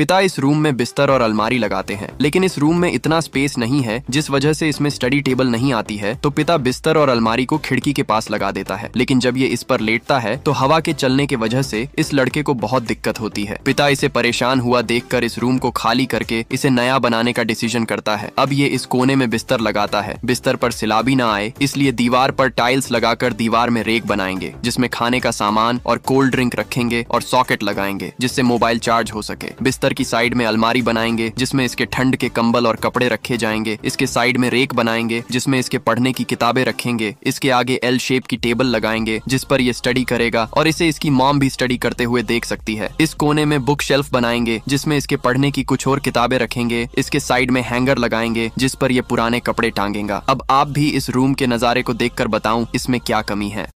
पिता इस रूम में बिस्तर और अलमारी लगाते हैं लेकिन इस रूम में इतना स्पेस नहीं है जिस वजह से इसमें स्टडी टेबल नहीं आती है तो पिता बिस्तर और अलमारी को खिड़की के पास लगा देता है लेकिन जब ये इस पर लेटता है तो हवा के चलने की वजह से इस लड़के को बहुत दिक्कत होती है पिता इसे परेशान हुआ देख इस रूम को खाली करके इसे नया बनाने का डिसीजन करता है अब ये इस कोने में बिस्तर लगाता है बिस्तर पर सिलाबी ना आए इसलिए दीवार पर टाइल्स लगाकर दीवार में रेक बनाएंगे जिसमें खाने का सामान और कोल्ड ड्रिंक रखेंगे और सॉकेट लगाएंगे जिससे मोबाइल चार्ज हो सके बिस्तर अंदर की साइड में अलमारी बनाएंगे जिसमें इसके ठंड के कंबल और कपड़े रखे जाएंगे इसके साइड में रेक बनाएंगे जिसमें इसके पढ़ने की किताबें रखेंगे इसके आगे एल शेप की टेबल लगाएंगे जिस पर यह स्टडी करेगा और इसे इसकी मॉम भी स्टडी करते हुए देख सकती है इस कोने में बुक शेल्फ बनाएंगे जिसमें इसके पढ़ने की कुछ और किताबें रखेंगे इसके साइड में हैंगर लगाएंगे जिस पर ये पुराने कपड़े टांगेगा अब आप भी इस रूम के नजारे को कर बताऊं इसमें क्या कमी है